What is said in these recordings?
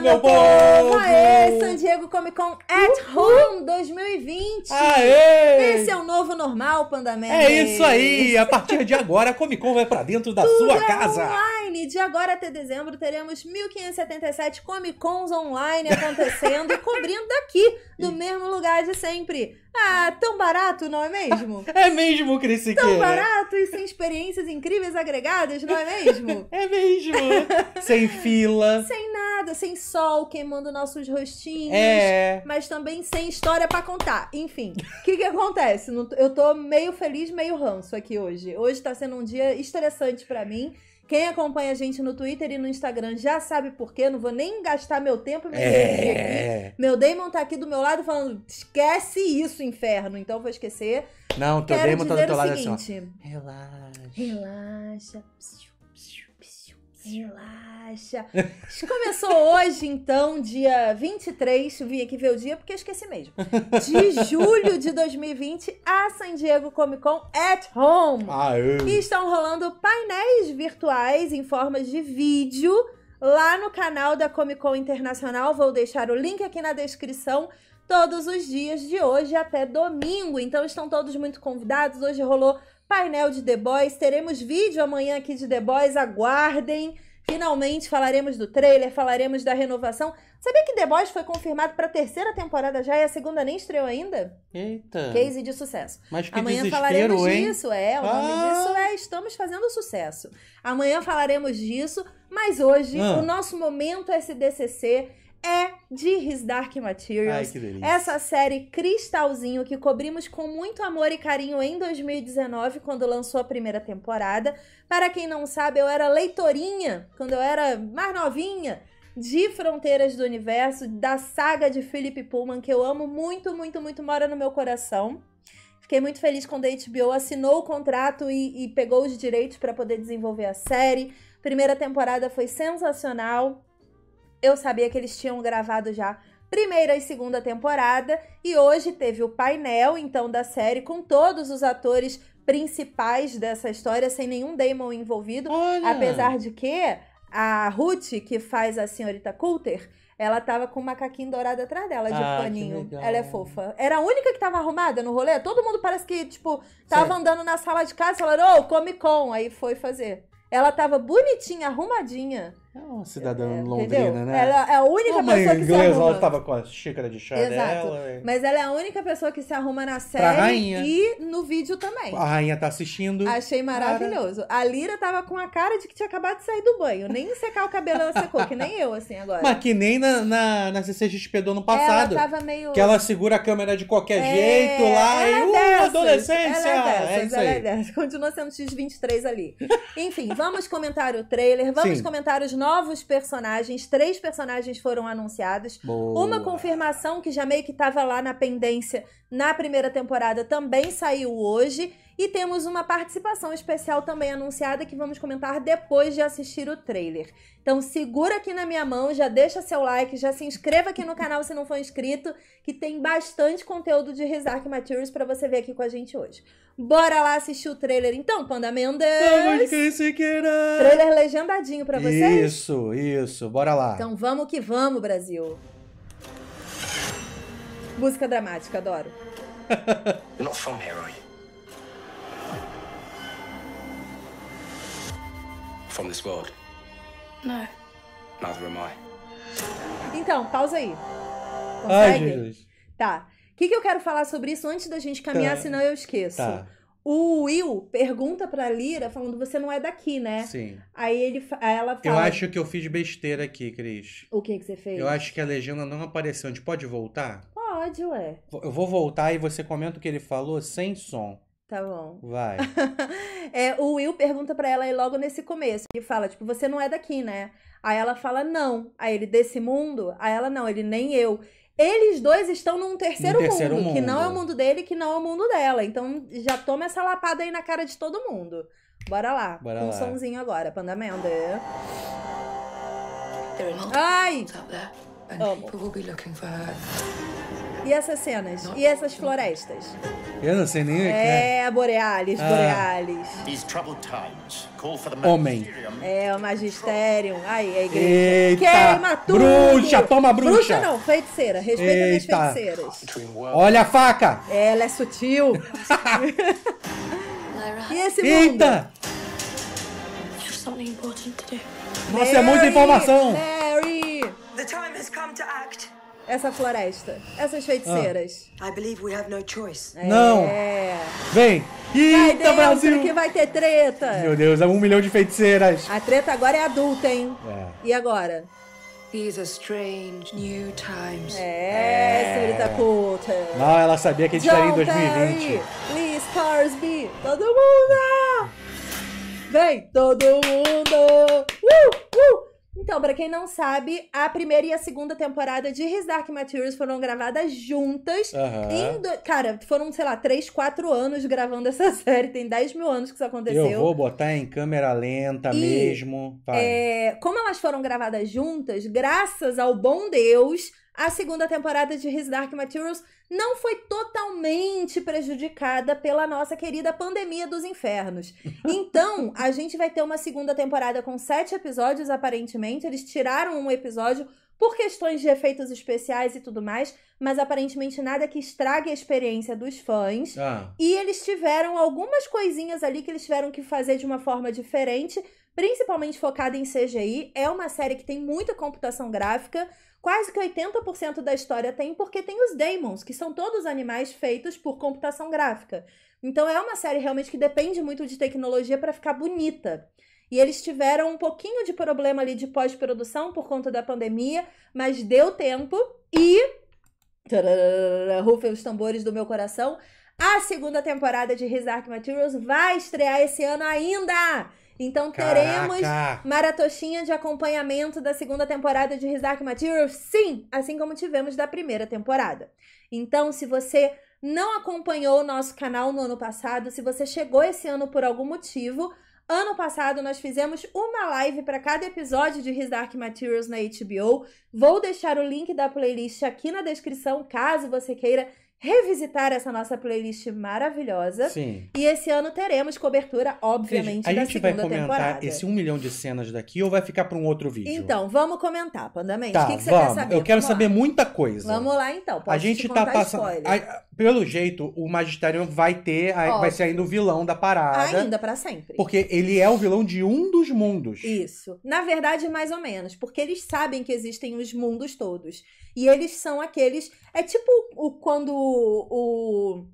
meu povo! Aê, San Diego Comic Con at Uhul. Home 2020! Aê! Esse é o novo normal, Pandaman. É isso aí! A partir de agora, a Comic Con vai pra dentro da Tudo sua é casa! Online. De agora até dezembro teremos 1577 Comic Cons online acontecendo e cobrindo daqui, no mesmo lugar de sempre. Ah, tão barato, não é mesmo? É mesmo, Cris Tão barato e sem experiências incríveis agregadas, não é mesmo? É mesmo. sem fila. Sem nada, sem sol queimando nossos rostinhos. É. Mas também sem história para contar. Enfim, o que que acontece? Eu tô meio feliz, meio ranço aqui hoje. Hoje tá sendo um dia estressante para mim. Quem acompanha a gente no Twitter e no Instagram já sabe por quê. Não vou nem gastar meu tempo é... Meu Damon tá aqui do meu lado falando: esquece isso, inferno. Então vou esquecer. Não, teu Quero Damon tá do teu lado seguinte, assim. Ó. Relaxa. Relaxa. Psiu, psiu. Relaxa. Começou hoje, então, dia 23. Vim aqui ver o dia porque esqueci mesmo. De julho de 2020, a San Diego Comic Con at Home. Ah, E Estão rolando painéis virtuais em formas de vídeo lá no canal da Comic Con Internacional. Vou deixar o link aqui na descrição todos os dias de hoje até domingo. Então estão todos muito convidados. Hoje rolou painel de The Boys. Teremos vídeo amanhã aqui de The Boys, aguardem. Finalmente falaremos do trailer, falaremos da renovação. Sabia que The Boys foi confirmado para a terceira temporada já e é a segunda nem estreou ainda? Eita! Case de sucesso. Mas que Amanhã falaremos hein? disso, é. O ah. nome disso é Estamos Fazendo Sucesso. Amanhã falaremos disso, mas hoje ah. o nosso momento é SDCC é de His Dark Materials. Ai, essa série cristalzinho que cobrimos com muito amor e carinho em 2019, quando lançou a primeira temporada. Para quem não sabe, eu era leitorinha quando eu era mais novinha de Fronteiras do Universo, da saga de Philip Pullman, que eu amo muito, muito, muito, mora no meu coração. Fiquei muito feliz quando a HBO assinou o contrato e, e pegou os direitos para poder desenvolver a série. Primeira temporada foi sensacional. Eu sabia que eles tinham gravado já primeira e segunda temporada e hoje teve o painel então da série com todos os atores principais dessa história sem nenhum Damon envolvido, Olha. apesar de que a Ruth que faz a senhorita Coulter ela tava com um macaquinho dourado atrás dela, de ah, paninho. Ela é fofa. Era a única que tava arrumada no rolê. Todo mundo parece que, tipo, tava certo. andando na sala de casa, falaram, ô, oh, Comic Con. Aí foi fazer. Ela tava bonitinha, arrumadinha. É uma cidadã é, londrina, entendeu? né? Ela é a única uma pessoa que se arruma. Ela tava com a xícara de chá Exato. dela. Mas ela é a única pessoa que se arruma na série e no vídeo também. A rainha tá assistindo. Achei maravilhoso. Cara. A Lira tava com a cara de que tinha acabado de sair do banho. Nem secar o cabelo ela secou, que nem eu, assim, agora. Mas que nem na, na, na CCXP do ano passado. Ela tava meio... Que ela segura a câmera de qualquer é... jeito lá ela é e... Uh, adolescência! Ela é dessas, é, é isso ela aí. é dessas. Continua sendo X23 ali. Enfim, vamos comentar o trailer, vamos Sim. comentar os novos personagens, três personagens foram anunciados. Boa. Uma confirmação que já meio que estava lá na pendência na primeira temporada também saiu hoje. E temos uma participação especial também anunciada que vamos comentar depois de assistir o trailer. Então segura aqui na minha mão, já deixa seu like, já se inscreva aqui no canal se não for inscrito, que tem bastante conteúdo de Rizark Materials para você ver aqui com a gente hoje. Bora lá assistir o trailer então, Panda Mendes! Vamos que se queira! Trailer legendadinho para vocês? Isso, isso, bora lá! Então vamos que vamos, Brasil! Música dramática, adoro. You're not from here, are you? from this world? No. Neither am I. Então, pausa aí. Consegue? Ai, Jesus. Tá. O que, que eu quero falar sobre isso antes da gente caminhar, tá. senão eu esqueço. Tá. O Will pergunta pra Lira, falando, você não é daqui, né? Sim. Aí ele, ela fala... Eu acho que eu fiz besteira aqui, Cris. O que que você fez? Eu acho que a legenda não apareceu. A gente pode voltar? Pode, ué. Eu vou voltar e você comenta o que ele falou sem som. Tá bom. Vai. é, o Will pergunta para ela aí logo nesse começo. Ele fala, tipo, você não é daqui, né? Aí ela fala, não. Aí ele, desse mundo? Aí ela, não, ele nem eu. Eles dois estão num terceiro, terceiro mundo, mundo, que não é o mundo dele, que não é o mundo dela. Então já toma essa lapada aí na cara de todo mundo. Bora lá. Bora um lá. sonzinho agora, Pandamenda. Ai! Amo. E essas cenas? E essas florestas? Eu não sei nem o que é. É, Borealis, ah. Borealis. Homem. É, o Magisterium. Aí, a igreja. Eita, Queima tudo. Bruxa, toma bruxa. Bruxa não, feiticeira. Respeita as feiticeiras. Olha a faca. Ela é sutil. e esse mundo? Eita. Nossa, é muita informação. Mary. The time has come to act essa floresta, essas feiticeiras. Ah. I believe we have no choice. É. Não! Vem! Eita, dentro, Brasil! que vai ter treta! Meu Deus, é um milhão de feiticeiras! A treta agora é adulta, hein? É. E agora? These are strange new times. É, é. senhorita culta. Não, ela sabia que a gente estaria tá em 2020. Perry, please, Scarsby, todo mundo! Vem, todo mundo! Uh, uh! Então, para quem não sabe, a primeira e a segunda temporada de His Dark Materials foram gravadas juntas. Do... Cara, foram, sei lá, 3, 4 anos gravando essa série. Tem 10 mil anos que isso aconteceu. Eu vou botar em câmera lenta e, mesmo. É... como elas foram gravadas juntas, graças ao bom Deus, a segunda temporada de His Dark Materials não foi totalmente prejudicada pela nossa querida pandemia dos infernos. Então, a gente vai ter uma segunda temporada com sete episódios, aparentemente. Eles tiraram um episódio por questões de efeitos especiais e tudo mais, mas aparentemente nada que estrague a experiência dos fãs. Ah. E eles tiveram algumas coisinhas ali que eles tiveram que fazer de uma forma diferente, principalmente focada em CGI. É uma série que tem muita computação gráfica. Quase que 80% da história tem, porque tem os Daemons, que são todos animais feitos por computação gráfica. Então é uma série realmente que depende muito de tecnologia para ficar bonita. E eles tiveram um pouquinho de problema ali de pós-produção por conta da pandemia, mas deu tempo e. Rufem os tambores do meu coração. A segunda temporada de His Dark Materials vai estrear esse ano ainda! Então Caraca. teremos maratoxinha de acompanhamento da segunda temporada de His Dark Materials, sim, assim como tivemos da primeira temporada. Então, se você não acompanhou o nosso canal no ano passado, se você chegou esse ano por algum motivo, ano passado nós fizemos uma live para cada episódio de His Dark Materials na HBO. Vou deixar o link da playlist aqui na descrição, caso você queira revisitar essa nossa playlist maravilhosa. Sim. E esse ano teremos cobertura, obviamente, Veja, a gente vai comentar temporada. esse um milhão de cenas daqui ou vai ficar para um outro vídeo? Então, vamos comentar, Pandamente. Tá, o que, que você quer saber? Eu quero vamos saber lá. muita coisa. Vamos lá, então. Posso a gente tá passando. A, pelo jeito, o Magistério vai ter. A, vai ser ainda o vilão da parada. Ainda para sempre. Porque ele é o vilão de um dos mundos. Isso. Na verdade, mais ou menos. Porque eles sabem que existem os mundos todos. E eles são aqueles. É tipo o, quando o,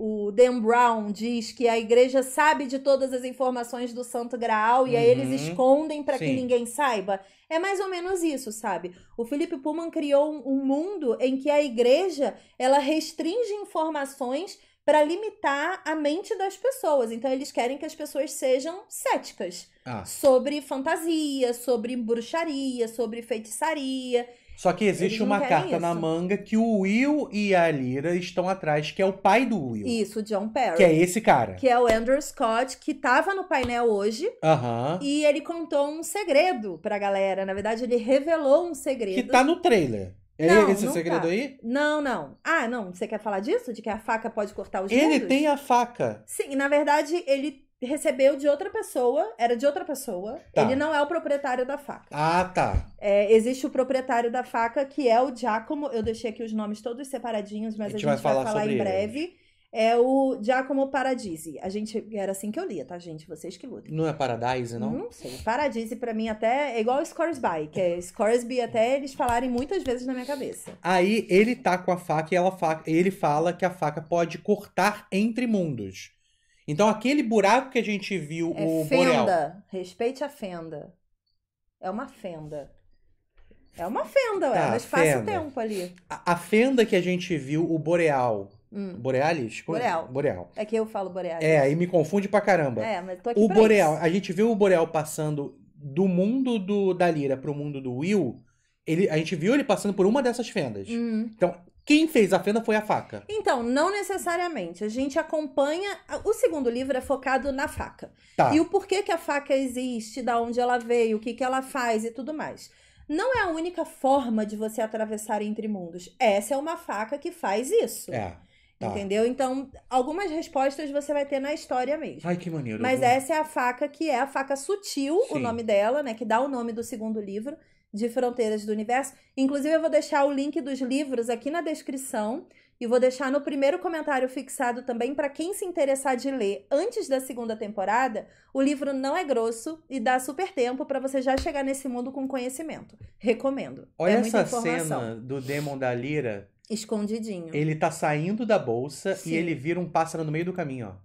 o, Dan Brown diz que a igreja sabe de todas as informações do Santo Graal e uhum. aí eles uhum. escondem para que ninguém saiba. É mais ou menos isso, sabe? O Felipe Pullman criou um mundo em que a igreja ela restringe informações para limitar a mente das pessoas. Então eles querem que as pessoas sejam céticas ah. sobre fantasia, sobre bruxaria, sobre feitiçaria. Só que existe uma carta isso. na manga que o Will e a Lyra estão atrás, que é o pai do Will. Isso, o John Perry. Que é esse cara. Que é o Andrew Scott, que tava no painel hoje. Aham. Uh -huh. E ele contou um segredo pra galera. Na verdade, ele revelou um segredo. Que tá no trailer. É não, esse segredo tá. aí? Não, não. Ah, não. Você quer falar disso? De que a faca pode cortar os dedos? Ele tem a faca. Sim, na verdade, ele recebeu de outra pessoa, era de outra pessoa. Tá. Ele não é o proprietário da faca. Ah, tá. É, existe o proprietário da faca, que é o Giacomo. Eu deixei aqui os nomes todos separadinhos, mas a gente, a gente vai falar, vai falar em breve. Ele. É o Giacomo Paradisi. A gente era assim que eu lia, tá, gente? Vocês que lutam Não é Paradise, não? Não sei. Paradise para mim até é igual Scoresby, que é Scoresby até eles falarem muitas vezes na minha cabeça. Aí ele tá com a faca e ela fa... ele fala que a faca pode cortar entre mundos. Então aquele buraco que a gente viu é o fenda. Boreal. Respeite a fenda. É uma fenda. É uma fenda, tá, ué, no o tempo ali. A, a, fenda que a gente viu o Boreal. Hum. Borealis? Boreal. Boreal. É que eu falo Borealis. É, e me confunde pra caramba. É, mas tô aqui O Boreal, isso. a gente viu o Boreal passando do mundo do, da Lira pro mundo do Will. Ele, a gente viu ele passando por uma dessas fendas. Hum. Então, quem fez a fenda foi a faca. Então, não necessariamente. A gente acompanha. O segundo livro é focado na faca. Tá. E o porquê que a faca existe, da onde ela veio, o que, que ela faz e tudo mais. Não é a única forma de você atravessar entre mundos. Essa é uma faca que faz isso. É. Tá. Entendeu? Então, algumas respostas você vai ter na história mesmo. Ai, que maneiro. Mas essa é a faca que é a faca sutil, Sim. o nome dela, né? Que dá o nome do segundo livro de Fronteiras do Universo. Inclusive, eu vou deixar o link dos livros aqui na descrição e vou deixar no primeiro comentário fixado também para quem se interessar de ler antes da segunda temporada. O livro não é grosso e dá super tempo para você já chegar nesse mundo com conhecimento. Recomendo. É Olha é essa cena do Demon da Lira. Escondidinho. Ele tá saindo da bolsa Sim. e ele vira um pássaro no meio do caminho, ó.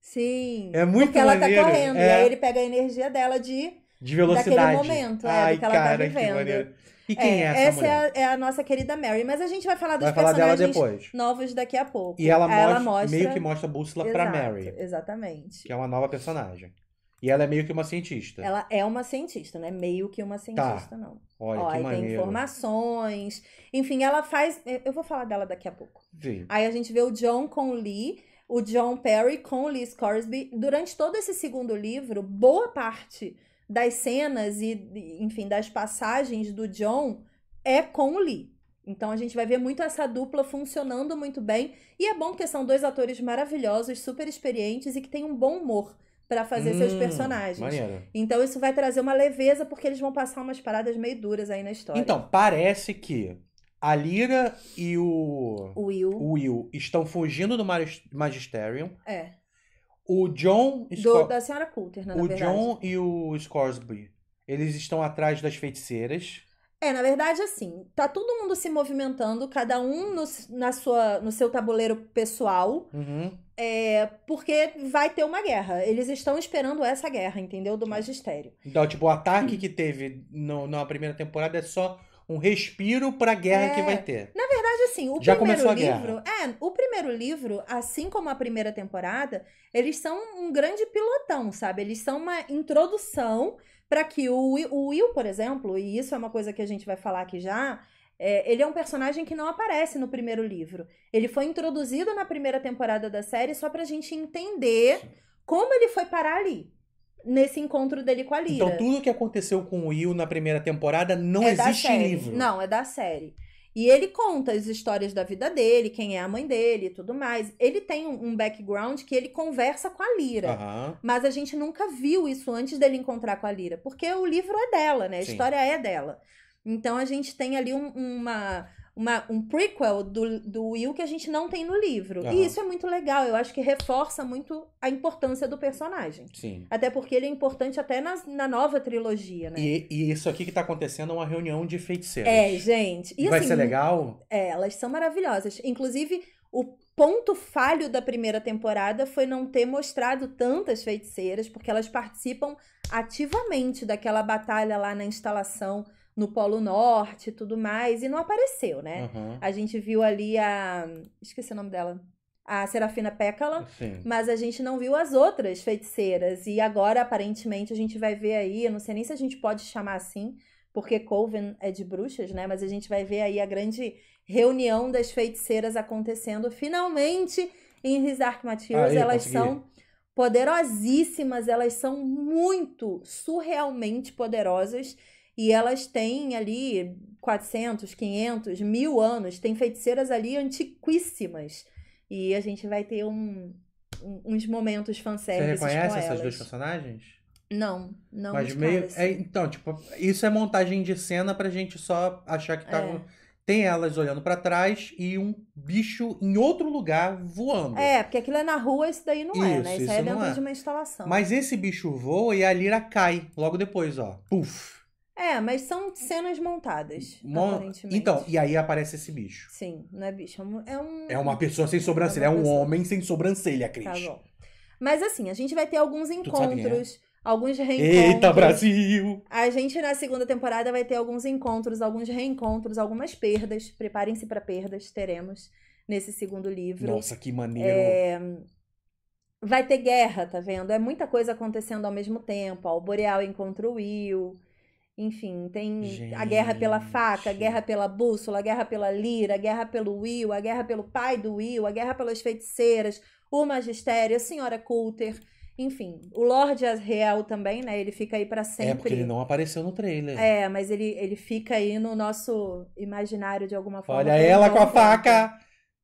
Sim. É muito Porque maneiro. ela tá correndo. É... E aí ele pega a energia dela de de velocidade. Daquele momento, é, Ai, do que ela tá cara, tá vivendo. Que e é, quem é, é essa, essa É, a, é a nossa querida Mary, mas a gente vai falar dos vai falar personagens novos daqui a pouco. E ela, mostra, ela mostra, meio que mostra a bússola Exato, pra Mary. Exatamente. Que é uma nova personagem. E ela é meio que uma cientista. Ela é uma cientista, não é meio que uma tá. cientista, tá. não. Olha, Ó, que aí maneiro. tem informações. Enfim, ela faz. Eu vou falar dela daqui a pouco. Sim. Aí a gente vê o John com Lee, o John Perry com Liz Lee Scoresby. Durante todo esse segundo livro, boa parte das cenas e, enfim, das passagens do John é com o Lee. Então a gente vai ver muito essa dupla funcionando muito bem. E é bom porque são dois atores maravilhosos, super experientes e que têm um bom humor para fazer hum, seus personagens. Maneiro. Então isso vai trazer uma leveza porque eles vão passar umas paradas meio duras aí na história. Então, parece que a Lira e o, o Will. O Will estão fugindo do Magisterium. É. O John... Do, da senhora Coulter, na, o verdade. O John e o Scoresby, eles estão atrás das feiticeiras. É, na verdade, assim, tá todo mundo se movimentando, cada um no, na sua, no seu tabuleiro pessoal, uhum. é, porque vai ter uma guerra. Eles estão esperando essa guerra, entendeu? Do magistério. Então, tipo, o ataque hum. que teve no, na primeira temporada é só um respiro pra guerra é, que vai ter. Na assim, o Já primeiro livro. É, o primeiro livro, assim como a primeira temporada, eles são um grande pilotão, sabe? Eles são uma introdução para que o, o Will, por exemplo, e isso é uma coisa que a gente vai falar aqui já. É, ele é um personagem que não aparece no primeiro livro. Ele foi introduzido na primeira temporada da série só pra gente entender Sim. como ele foi parar ali nesse encontro dele com a Lyra. Então tudo que aconteceu com o Will na primeira temporada não é existe em livro. Não, é da série. E ele conta as histórias da vida dele, quem é a mãe dele e tudo mais. Ele tem um background que ele conversa com a Lira. Uhum. Mas a gente nunca viu isso antes dele encontrar com a Lira. Porque o livro é dela, né? A Sim. história é dela. Então a gente tem ali um, uma uma, um prequel do, do Will que a gente não tem no livro. Uhum. E isso é muito legal. Eu acho que reforça muito a importância do personagem. Sim. Até porque ele é importante até nas, na nova trilogia, né? E, e isso aqui que tá acontecendo é uma reunião de feiticeiros. É, gente. E, Vai assim, ser legal? É, elas são maravilhosas. Inclusive, o ponto falho da primeira temporada foi não ter mostrado tantas feiticeiras, porque elas participam ativamente daquela batalha lá na instalação no Polo Norte e tudo mais, e não apareceu, né? Uhum. A gente viu ali a. Esqueci o nome dela. A Serafina Pécala, Sim. mas a gente não viu as outras feiticeiras. E agora, aparentemente, a gente vai ver aí, eu não sei nem se a gente pode chamar assim, porque Coven é de bruxas, né? Mas a gente vai ver aí a grande reunião das feiticeiras acontecendo finalmente em Rizark Matias. Elas são poderosíssimas, elas são muito surrealmente poderosas. E elas têm ali 400, 500, mil anos. Tem feiticeiras ali antiquíssimas. E a gente vai ter um, um, uns momentos fanservices Você reconhece essas duas personagens? Não, não Mas meio. É, então, tipo, isso é montagem de cena pra gente só achar que tá. É. Tem elas olhando para trás e um bicho em outro lugar voando. É, porque aquilo é na rua, isso daí não isso, é, né? Isso, isso é dentro é. de uma instalação. Mas esse bicho voa e a Lira cai logo depois, ó. Puf! É, mas são cenas montadas. Mon... Então, e aí aparece esse bicho. Sim, não é bicho. É, um... é, é uma pessoa sem sobrancelha. É, é um pessoa. homem sem sobrancelha, Cris. Tá bom. Mas assim, a gente vai ter alguns é? encontros, alguns reencontros. Eita, Brasil! A gente na segunda temporada vai ter alguns encontros, alguns reencontros, algumas perdas. Preparem-se para perdas, teremos nesse segundo livro. Nossa, que maneiro! É vai ter guerra, tá vendo? É muita coisa acontecendo ao mesmo tempo. o Boreal encontra o Will, enfim, tem Gente. a guerra pela faca, a guerra pela bússola, a guerra pela lira, a guerra pelo Will, a guerra pelo pai do Will, a guerra pelas feiticeiras, o magistério, a senhora Coulter. Enfim, o Lorde Asriel também, né? Ele fica aí para sempre. É, porque ele não apareceu no trailer. É, mas ele, ele fica aí no nosso imaginário de alguma forma. Olha ela com a faca!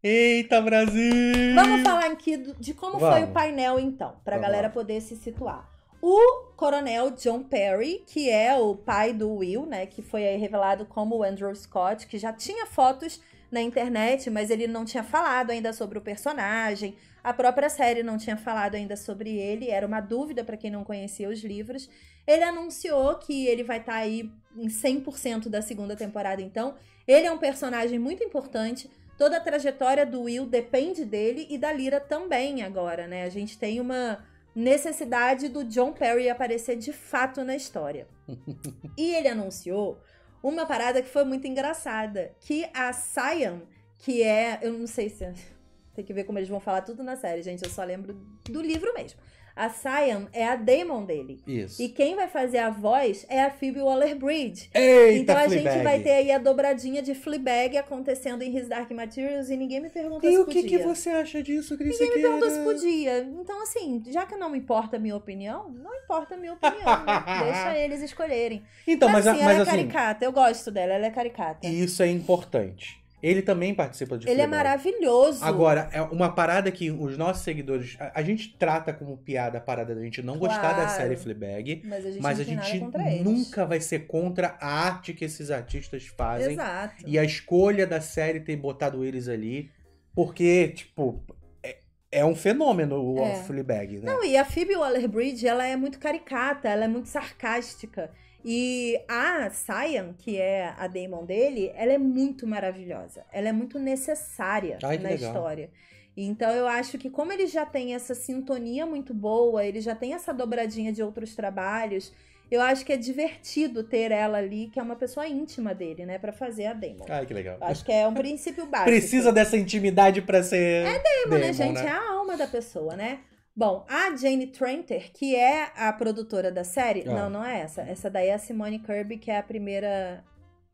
Eita, Brasil! Vamos falar aqui de como Vamos. foi o painel, então, pra Vamos galera lá. poder se situar. O coronel John Perry, que é o pai do Will, né, que foi aí revelado como o Andrew Scott, que já tinha fotos na internet, mas ele não tinha falado ainda sobre o personagem. A própria série não tinha falado ainda sobre ele, era uma dúvida para quem não conhecia os livros. Ele anunciou que ele vai estar tá aí em 100% da segunda temporada, então ele é um personagem muito importante. Toda a trajetória do Will depende dele e da Lyra também agora, né? A gente tem uma necessidade do John Perry aparecer de fato na história. e ele anunciou uma parada que foi muito engraçada, que a Cyan, que é, eu não sei se tem que ver como eles vão falar tudo na série, gente, eu só lembro do livro mesmo. A Cyan é a Damon dele. Isso. E quem vai fazer a voz é a Phoebe Waller-Bridge. Então a Fleabag. gente vai ter aí a dobradinha de Fleabag acontecendo em His Dark Materials e ninguém me pergunta e se podia. E o que você acha disso, Cris? Ninguém me perguntou se podia. Então, assim, já que não importa a minha opinião, não importa a minha opinião. né? Deixa eles escolherem. Então, mas, mas assim, mas, ela é assim- caricata. Eu gosto dela, ela é caricata. E isso é importante. Ele também participa de Ele Playboy. é maravilhoso. Agora, é uma parada que os nossos seguidores. A, a gente trata como piada a parada da gente não claro, gostar da série Fleabag. Mas a gente, mas a gente nunca vai ser contra a arte que esses artistas fazem. Exato. E a escolha da série ter botado eles ali. Porque, tipo, é, é um fenômeno o é. Fleabag, né? Não, e a Phoebe Waller-Bridge, ela é muito caricata, ela é muito sarcástica. E a Cyan, que é a Demon dele, ela é muito maravilhosa. Ela é muito necessária Ai, na legal. história. Então eu acho que como ele já tem essa sintonia muito boa, ele já tem essa dobradinha de outros trabalhos, eu acho que é divertido ter ela ali, que é uma pessoa íntima dele, né, para fazer a Demon. Ai, que legal. acho que é um princípio básico. Precisa dessa intimidade para ser É Demon, né, né, gente? Né? É a alma da pessoa, né? Bom, a Jane Tranter, que é a produtora da série, ah. não, não é essa. Essa daí é a Simone Kirby, que é a primeira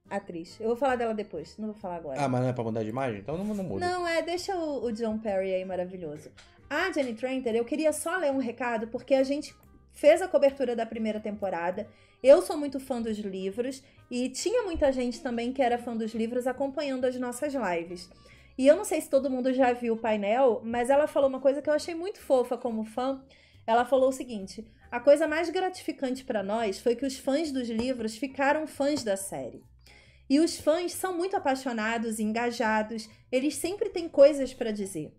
atriz. Eu vou falar dela depois, não vou falar agora. Ah, mas não é pra mudar de imagem? Então não, não muda. Não, é, deixa o, o John Perry aí maravilhoso. A Jane Tranter, eu queria só ler um recado, porque a gente fez a cobertura da primeira temporada. Eu sou muito fã dos livros e tinha muita gente também que era fã dos livros acompanhando as nossas lives. E eu não sei se todo mundo já viu o painel, mas ela falou uma coisa que eu achei muito fofa como fã. Ela falou o seguinte: a coisa mais gratificante para nós foi que os fãs dos livros ficaram fãs da série. E os fãs são muito apaixonados, engajados, eles sempre têm coisas para dizer.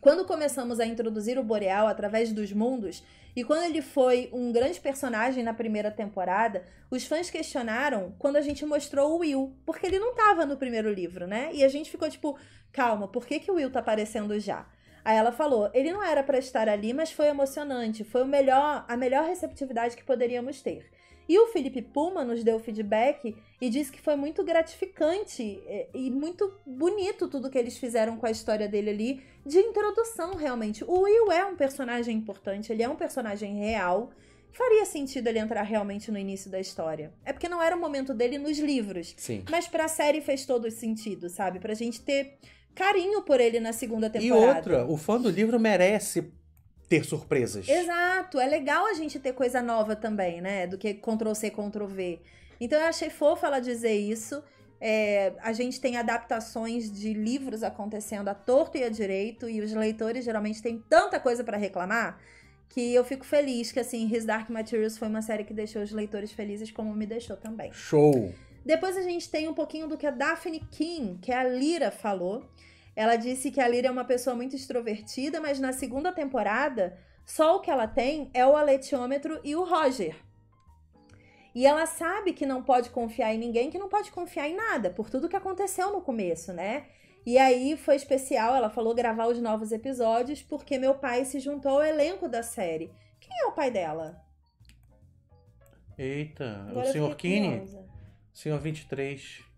Quando começamos a introduzir o Boreal através dos mundos, e quando ele foi um grande personagem na primeira temporada, os fãs questionaram quando a gente mostrou o Will, porque ele não estava no primeiro livro, né? E a gente ficou tipo, calma, por que, que o Will tá aparecendo já? Aí ela falou: ele não era para estar ali, mas foi emocionante, foi o melhor, a melhor receptividade que poderíamos ter. E o Felipe Puma nos deu feedback e disse que foi muito gratificante é, e muito bonito tudo que eles fizeram com a história dele ali, de introdução realmente. O Will é um personagem importante, ele é um personagem real. Faria sentido ele entrar realmente no início da história. É porque não era o momento dele nos livros. Sim. Mas pra série fez todo sentido, sabe? Pra gente ter carinho por ele na segunda temporada. E outra, o fã do livro merece ter surpresas. Exato, é legal a gente ter coisa nova também, né? Do que Ctrl C, Ctrl V. Então eu achei fofo ela dizer isso. É, a gente tem adaptações de livros acontecendo a torto e a direito, e os leitores geralmente têm tanta coisa para reclamar que eu fico feliz que assim His Dark Materials foi uma série que deixou os leitores felizes como me deixou também. Show. Depois a gente tem um pouquinho do que a Daphne King, que é a Lira falou, ela disse que a Lyra é uma pessoa muito extrovertida, mas na segunda temporada, só o que ela tem é o aletiômetro e o Roger. E ela sabe que não pode confiar em ninguém, que não pode confiar em nada, por tudo que aconteceu no começo, né? E aí foi especial, ela falou gravar os novos episódios, porque meu pai se juntou ao elenco da série. Quem é o pai dela? Eita, é Agora o senhor Kine? Senhor 23.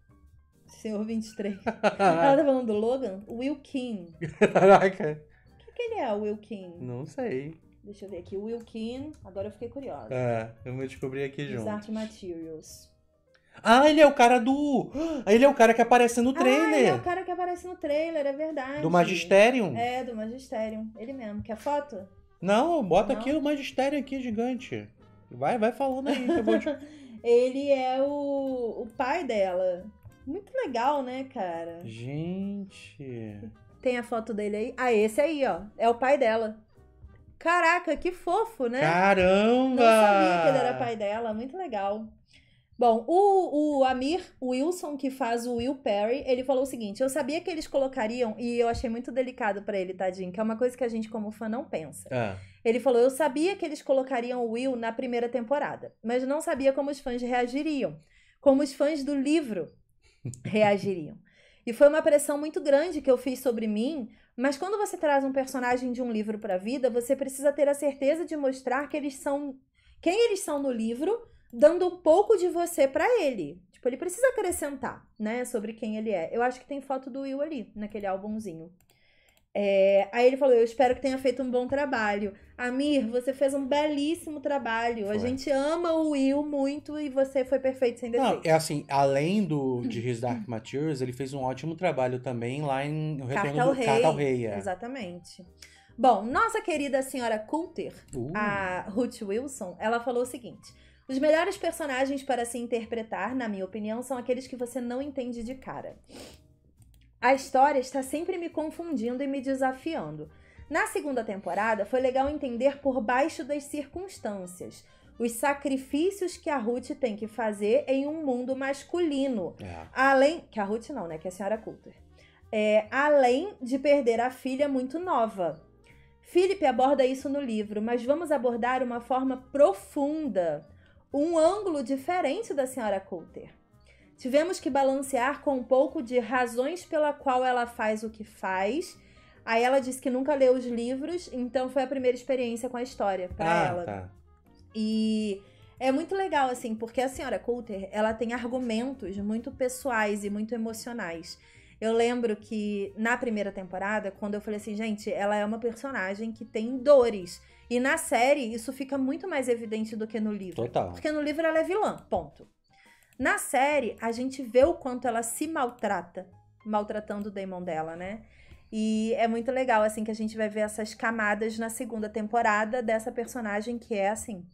Senhor 23. Ela tá falando do Logan? Will King. Caraca. O que, ele é, Will King? Não sei. Deixa eu ver aqui. Will King. Agora eu fiquei curiosa. É, eu vou descobrir aqui junto. Art Materials. Ah, ele é o cara do. Ele é o cara que aparece no trailer. Ah, ele é o cara que aparece no trailer, é verdade. Do Magisterium? É, do Magisterium. Ele mesmo. Quer foto? Não, bota Não. aqui o Magistério aqui, gigante. Vai, vai falando aí. Que eu vou te... ele é o, o pai dela. Muito legal, né, cara? Gente. Tem a foto dele aí? Ah, esse aí, ó. É o pai dela. Caraca, que fofo, né? Caramba! Não sabia que ele era pai dela, muito legal. Bom, o, o Amir Wilson, que faz o Will Perry, ele falou o seguinte: eu sabia que eles colocariam, e eu achei muito delicado para ele, tadinho, que é uma coisa que a gente, como fã, não pensa. Ah. Ele falou: eu sabia que eles colocariam o Will na primeira temporada, mas não sabia como os fãs reagiriam. Como os fãs do livro reagiriam. E foi uma pressão muito grande que eu fiz sobre mim, mas quando você traz um personagem de um livro para a vida, você precisa ter a certeza de mostrar que eles são quem eles são no livro, dando um pouco de você para ele. Tipo, ele precisa acrescentar, né, sobre quem ele é. Eu acho que tem foto do Will ali, naquele álbumzinho. É, aí ele falou: Eu espero que tenha feito um bom trabalho. Amir, você fez um belíssimo trabalho. Foi. A gente ama o Will muito e você foi perfeito sem defeito. Não, é assim, além do de His Dark hum. Materials, ele fez um ótimo trabalho também lá em O Retorno Carta do Rei. Carta ao Rei é. Exatamente. Bom, nossa querida senhora Coulter, uh. a Ruth Wilson, ela falou o seguinte: os melhores personagens para se interpretar, na minha opinião, são aqueles que você não entende de cara. A história está sempre me confundindo e me desafiando. Na segunda temporada, foi legal entender por baixo das circunstâncias os sacrifícios que a Ruth tem que fazer em um mundo masculino. É. Além. Que a Ruth não, né? Que é a senhora Coulter. É, além de perder a filha muito nova. Felipe aborda isso no livro, mas vamos abordar uma forma profunda, um ângulo diferente da senhora Coulter. Tivemos que balancear com um pouco de razões pela qual ela faz o que faz. Aí ela disse que nunca leu os livros, então foi a primeira experiência com a história para ah, ela. Tá. E é muito legal, assim, porque a senhora Coulter, ela tem argumentos muito pessoais e muito emocionais. Eu lembro que na primeira temporada, quando eu falei assim, gente, ela é uma personagem que tem dores. E na série, isso fica muito mais evidente do que no livro. Total. Porque no livro ela é vilã, ponto. Na série, a gente vê o quanto ela se maltrata, maltratando o Damon dela, né? E é muito legal, assim, que a gente vai ver essas camadas na segunda temporada dessa personagem que é, assim,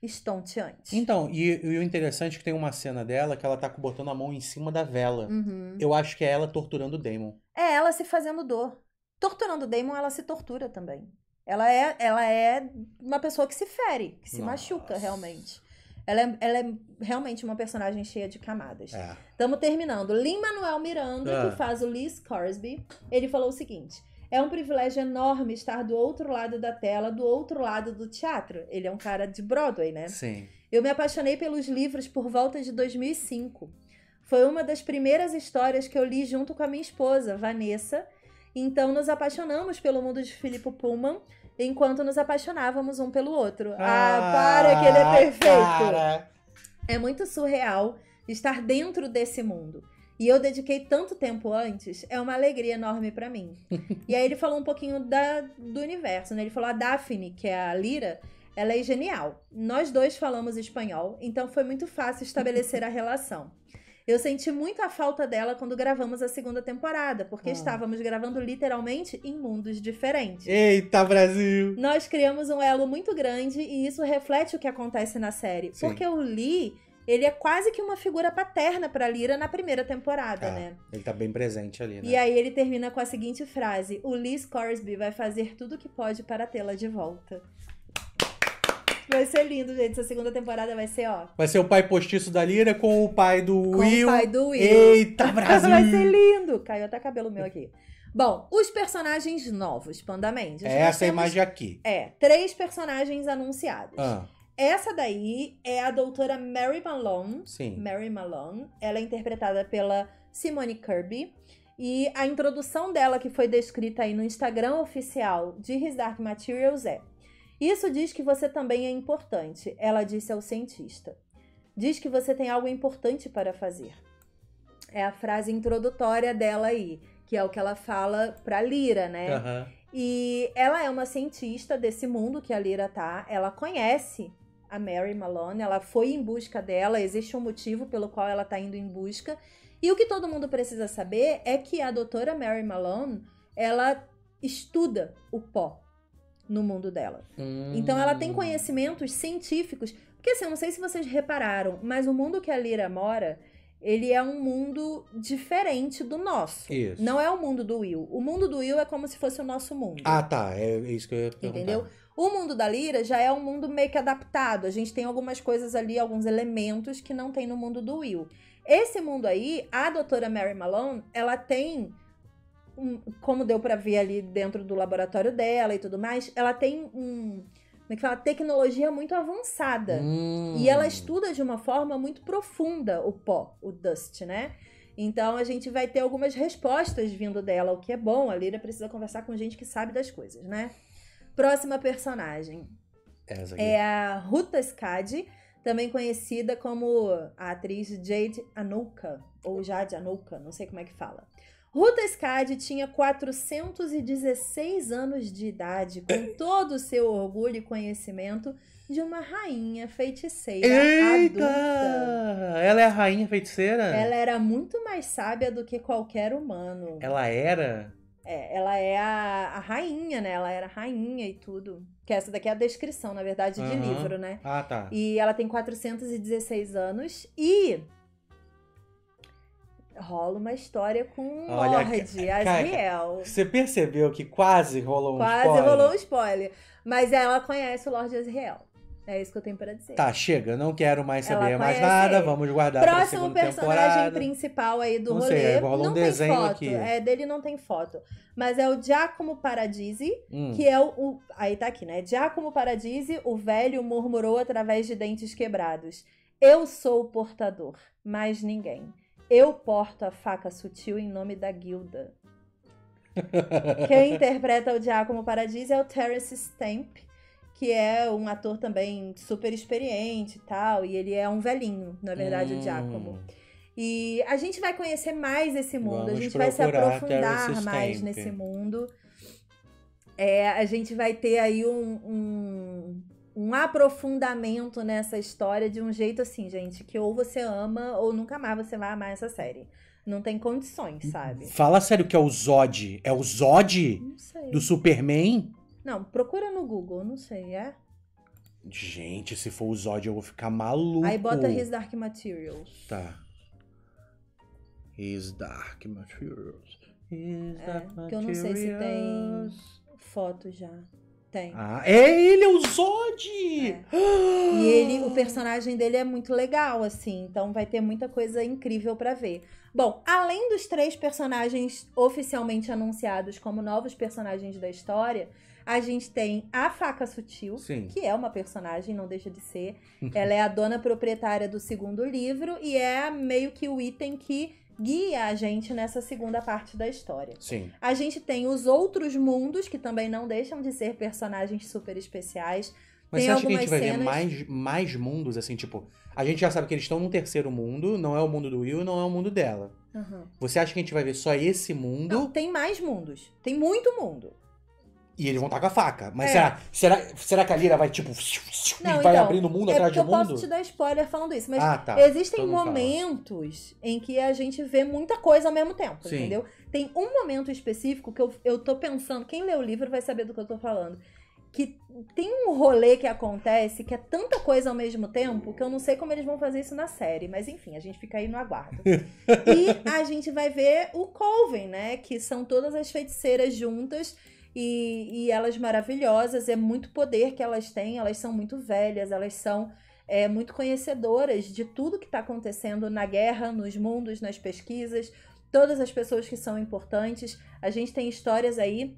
estonteante. Então, e, e o interessante é que tem uma cena dela que ela tá botando a mão em cima da vela. Uhum. Eu acho que é ela torturando o Damon. É ela se fazendo dor. Torturando o Damon, ela se tortura também. Ela é, ela é uma pessoa que se fere, que se Nossa. machuca realmente. Ela é, ela é realmente uma personagem cheia de camadas. Estamos é. terminando. Lin Manuel Miranda, é. que faz o Liz Corsby, ele falou o seguinte. É um privilégio enorme estar do outro lado da tela, do outro lado do teatro. Ele é um cara de Broadway, né? Sim. Eu me apaixonei pelos livros por volta de 2005. Foi uma das primeiras histórias que eu li junto com a minha esposa, Vanessa. Então nos apaixonamos pelo mundo de Philip Pullman enquanto nos apaixonávamos um pelo outro. Ah, ah para que ele é perfeito! Cara. É muito surreal estar dentro desse mundo. E eu dediquei tanto tempo antes, é uma alegria enorme para mim. e aí ele falou um pouquinho da, do universo, né? Ele falou a Daphne, que é a Lira, ela é genial. Nós dois falamos espanhol, então foi muito fácil estabelecer a relação. Eu senti muito a falta dela quando gravamos a segunda temporada, porque ah. estávamos gravando literalmente em mundos diferentes. Eita, Brasil! Nós criamos um elo muito grande e isso reflete o que acontece na série. Sim. Porque o Lee ele é quase que uma figura paterna para Lyra na primeira temporada, ah, né? Ele tá bem presente ali, né? E aí ele termina com a seguinte frase: O Lee Scoresby vai fazer tudo o que pode para tê-la de volta. Vai ser lindo, gente. Essa segunda temporada vai ser, ó. Vai ser o pai postiço da Lira com o pai do com Will. Com o pai do Will. Eita, Brasil! vai ser lindo! Caiu até cabelo meu aqui. Bom, os personagens novos, pandamente. É essa temos, imagem aqui. É, três personagens anunciados. Ah. Essa daí é a doutora Mary Malone. Sim. Mary Malone. Ela é interpretada pela Simone Kirby. E a introdução dela, que foi descrita aí no Instagram oficial de His Dark Materials, é isso diz que você também é importante, ela disse ao cientista. Diz que você tem algo importante para fazer. É a frase introdutória dela aí, que é o que ela fala para Lira, né? Uhum. E ela é uma cientista desse mundo que a Lira tá, ela conhece a Mary Malone, ela foi em busca dela, existe um motivo pelo qual ela tá indo em busca. E o que todo mundo precisa saber é que a doutora Mary Malone, ela estuda o pó, no mundo dela. Hum. Então ela tem hum. conhecimentos científicos. Porque assim, eu não sei se vocês repararam, mas o mundo que a Lyra mora, ele é um mundo diferente do nosso. Isso. Não é o mundo do Will. O mundo do Will é como se fosse o nosso mundo. Ah, tá. É isso que eu ia perguntar. Entendeu? O mundo da Lyra já é um mundo meio que adaptado. A gente tem algumas coisas ali, alguns elementos que não tem no mundo do Will. Esse mundo aí, a doutora Mary Malone, ela tem como deu para ver ali dentro do laboratório dela e tudo mais, ela tem um como é que fala? Tecnologia muito avançada. Hum. E ela hum. estuda de uma forma muito profunda o pó, o dust, né? Então a gente vai ter algumas respostas vindo dela, o que é bom. A Lira precisa conversar com gente que sabe das coisas, né? Próxima personagem é a Ruta Skadi, também conhecida como a atriz Jade Anouka, ou Jade Anouka, não sei como é que fala. Ruta Skadi tinha 416 anos de idade, com todo o seu orgulho e conhecimento de uma rainha feiticeira Eita! adulta. Ela é a rainha feiticeira? Ela era muito mais sábia do que qualquer humano. Ela era? É, ela é a, a rainha, né? Ela era rainha e tudo. Que essa daqui é a descrição, na verdade, de uhum. livro, né? Ah, tá. E ela tem 416 anos e rola uma história com Olha, Lorde, Asriel. Você percebeu que quase rolou quase um spoiler? Quase rolou um spoiler. Mas ela conhece o Lorde Asriel. É isso que eu tenho para dizer. Tá, chega, não quero mais saber ela mais nada, ele. vamos guardar Próximo pra personagem temporada. principal aí do não rolê. Sei, rola não um tem desenho foto. Aqui. É, dele não tem foto. Mas é o Giacomo Paradisi, hum. que é o, o, Aí tá aqui, né? Giacomo Paradisi, o velho murmurou através de dentes quebrados. Eu sou o portador, mais ninguém. Eu porto a faca sutil em nome da guilda. Quem interpreta o Diácono Paradis é o Terence Stamp, que é um ator também super experiente e tal, e ele é um velhinho, na verdade, hum. o Giacomo. E a gente vai conhecer mais esse mundo, Vamos a gente vai se aprofundar mais nesse mundo. É, a gente vai ter aí um, um um aprofundamento nessa história de um jeito assim, gente, que ou você ama ou nunca mais você vai amar essa série. Não tem condições, hum, sabe? Fala sério que é o Zod. É o Zod do Superman? Não, procura no Google, não sei, é? Gente, se for o Zod eu vou ficar maluco. Aí bota His Dark Materials. Tá. His Dark Materials. His é, Dark Materials. Que eu não sei se tem foto já. Tem. Ah, é ele, é o Zod! É. e ele, o personagem dele é muito legal, assim, então vai ter muita coisa incrível para ver. Bom, além dos três personagens oficialmente anunciados como novos personagens da história, a gente tem a Faca Sutil, Sim. que é uma personagem, não deixa de ser. Ela é a dona proprietária do segundo livro e é meio que o item que guia a gente nessa segunda parte da história. Sim. A gente tem os outros mundos, que também não deixam de ser personagens super especiais. Mas tem você acha que a gente vai cenas... ver mais, mais mundos, assim, tipo... A gente já sabe que eles estão num terceiro mundo, não é o mundo do Will, não é o mundo dela. Uhum. Você acha que a gente vai ver só esse mundo? Não, tem mais mundos. Tem muito mundo. E eles vão estar com a faca. Mas é. será, será, será que a Lira vai, tipo, não, vai então, abrindo mundo é atrás de mundo? Eu posso te dar spoiler falando isso, mas ah, tá. existem Todo momentos em que a gente vê muita coisa ao mesmo tempo, Sim. entendeu? Tem um momento específico que eu, eu tô pensando, quem lê o livro vai saber do que eu tô falando. Que tem um rolê que acontece que é tanta coisa ao mesmo tempo que eu não sei como eles vão fazer isso na série. Mas enfim, a gente fica aí no aguardo. e a gente vai ver o Colvin, né? Que são todas as feiticeiras juntas e, e elas maravilhosas, é muito poder que elas têm, elas são muito velhas, elas são é, muito conhecedoras de tudo que está acontecendo na guerra, nos mundos, nas pesquisas, todas as pessoas que são importantes. A gente tem histórias aí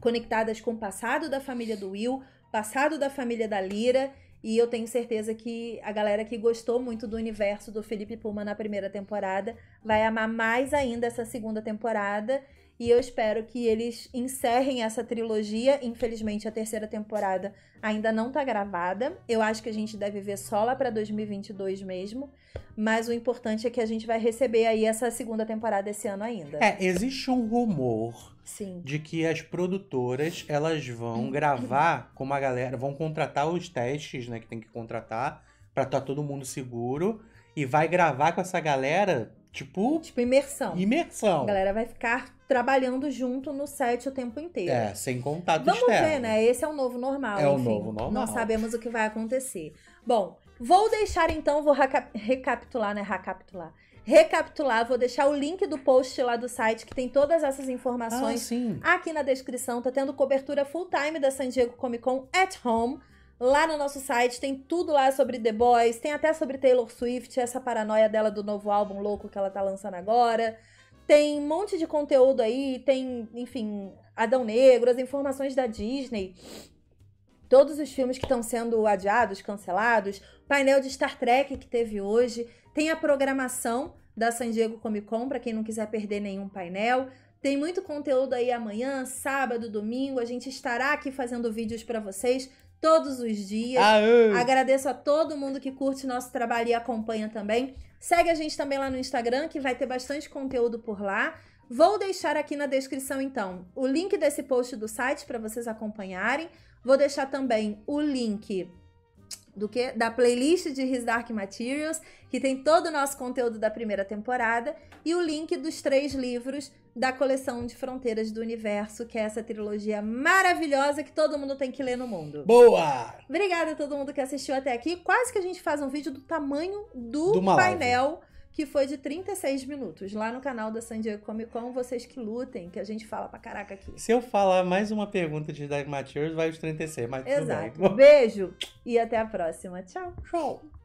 conectadas com o passado da família do Will, passado da família da Lira. E eu tenho certeza que a galera que gostou muito do universo do Felipe Puma na primeira temporada vai amar mais ainda essa segunda temporada. E eu espero que eles encerrem essa trilogia. Infelizmente, a terceira temporada ainda não tá gravada. Eu acho que a gente deve ver só lá para 2022 mesmo. Mas o importante é que a gente vai receber aí essa segunda temporada esse ano ainda. É, existe um rumor Sim. de que as produtoras elas vão gravar com uma galera, vão contratar os testes, né, que tem que contratar para estar tá todo mundo seguro e vai gravar com essa galera tipo. Tipo, imersão. Imersão. A galera vai ficar trabalhando junto no set o tempo inteiro. É, sem contato Vamos externo. Vamos ver, né? Esse é o novo normal. É enfim, o novo normal. Não sabemos o que vai acontecer. Bom, vou deixar então, vou recapitular, né? Recapitular. Recapitular, vou deixar o link do post lá do site que tem todas essas informações ah, aqui na descrição. Tá tendo cobertura full time da San Diego Comic Con at home lá no nosso site, tem tudo lá sobre The Boys, tem até sobre Taylor Swift, essa paranoia dela do novo álbum louco que ela tá lançando agora. Tem um monte de conteúdo aí, tem, enfim, Adão Negro, as informações da Disney, todos os filmes que estão sendo adiados, cancelados, painel de Star Trek que teve hoje, tem a programação da San Diego Comic Con para quem não quiser perder nenhum painel. Tem muito conteúdo aí amanhã, sábado, domingo. A gente estará aqui fazendo vídeos para vocês todos os dias. Aê. Ah, é. Agradeço a todo mundo que curte nosso trabalho e acompanha também. Segue a gente também lá no Instagram, que vai ter bastante conteúdo por lá. Vou deixar aqui na descrição, então, o link desse post do site para vocês acompanharem. Vou deixar também o link do que da playlist de His Dark Materials, que tem todo o nosso conteúdo da primeira temporada, e o link dos três livros da coleção de Fronteiras do Universo, que é essa trilogia maravilhosa que todo mundo tem que ler no mundo. Boa! Obrigada a todo mundo que assistiu até aqui. Quase que a gente faz um vídeo do tamanho do, do painel. Que foi de 36 minutos lá no canal da San Diego Comic Con. Vocês que lutem, que a gente fala pra caraca aqui. Se eu falar mais uma pergunta de Dark Materials, vai os 36, mas Exato. Beijo e até a próxima. Tchau. Tchau.